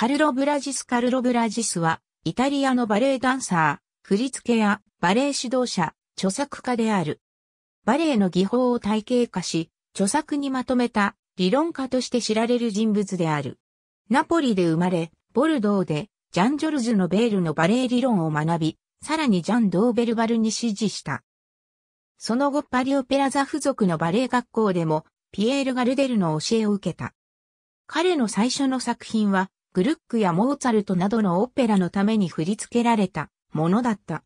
カルロ・ブラジス・カルロ・ブラジスは、イタリアのバレエダンサー、振付やバレエ指導者、著作家である。バレエの技法を体系化し、著作にまとめた理論家として知られる人物である。ナポリで生まれ、ボルドーで、ジャン・ジョルジュのベールのバレエ理論を学び、さらにジャン・ドーベルバルに師事した。その後パリオペラ座付属のバレエ学校でも、ピエール・ガルデルの教えを受けた。彼の最初の作品は、グルックやモーツァルトなどのオペラのために振り付けられたものだった。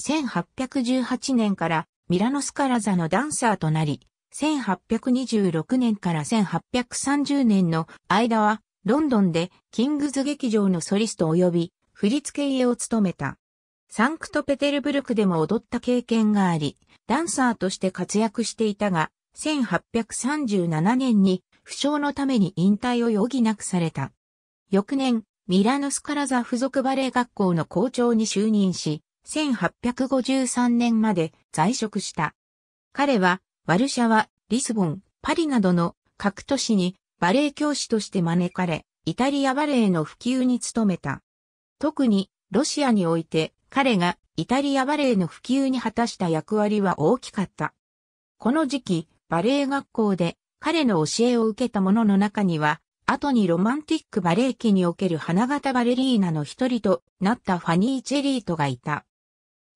1818年からミラノスカラザのダンサーとなり、1826年から1830年の間はロンドンでキングズ劇場のソリスト及び振付家を務めた。サンクトペテルブルクでも踊った経験があり、ダンサーとして活躍していたが、1837年に負傷のために引退を余儀なくされた。翌年、ミラノスカラザ付属バレエ学校の校長に就任し、1853年まで在職した。彼は、ワルシャワ、リスボン、パリなどの各都市にバレエ教師として招かれ、イタリアバレエの普及に努めた。特に、ロシアにおいて彼がイタリアバレエの普及に果たした役割は大きかった。この時期、バレエ学校で彼の教えを受けた者の中には、後にロマンティックバレエ期における花形バレリーナの一人となったファニー・チェリートがいた。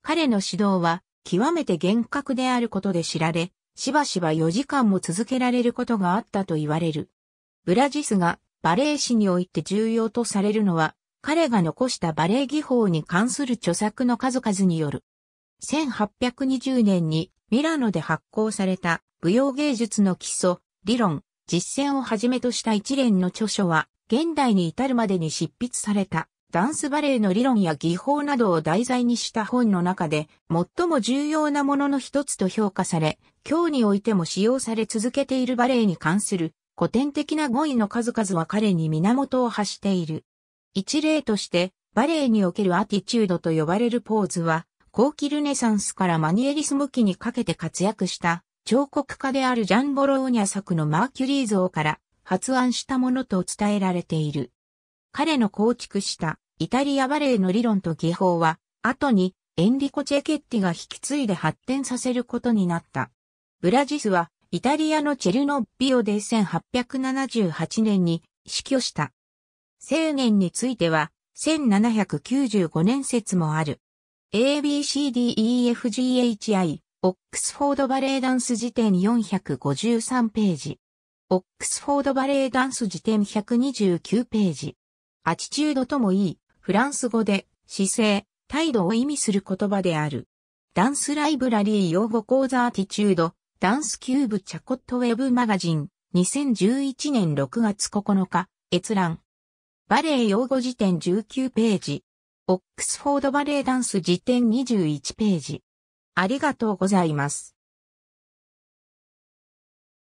彼の指導は極めて厳格であることで知られ、しばしば4時間も続けられることがあったと言われる。ブラジスがバレエ史において重要とされるのは、彼が残したバレエ技法に関する著作の数々による。1820年にミラノで発行された舞踊芸術の基礎、理論、実践をはじめとした一連の著書は、現代に至るまでに執筆された、ダンスバレエの理論や技法などを題材にした本の中で、最も重要なものの一つと評価され、今日においても使用され続けているバレエに関する古典的な語彙の数々は彼に源を発している。一例として、バレエにおけるアティチュードと呼ばれるポーズは、後期ルネサンスからマニエリスム期にかけて活躍した彫刻家であるジャン・ボローニャ作のマーキュリー像から発案したものと伝えられている。彼の構築したイタリアバレエの理論と技法は、後にエンリコ・チェケッティが引き継いで発展させることになった。ブラジスはイタリアのチェルノビオで1878年に死去した。青年については1795年説もある。ABCDEFGHI オックスフォードバレエダンス辞典453ページ。オックスフォードバレエダンス辞典129ページ。アチチュードともいい、フランス語で、姿勢、態度を意味する言葉である。ダンスライブラリー用語講座アティチュード、ダンスキューブチャコットウェブマガジン、2011年6月9日、閲覧。バレエ用語辞典19ページ。オックスフォードバレエダンス辞典21ページ。ありがとうございます。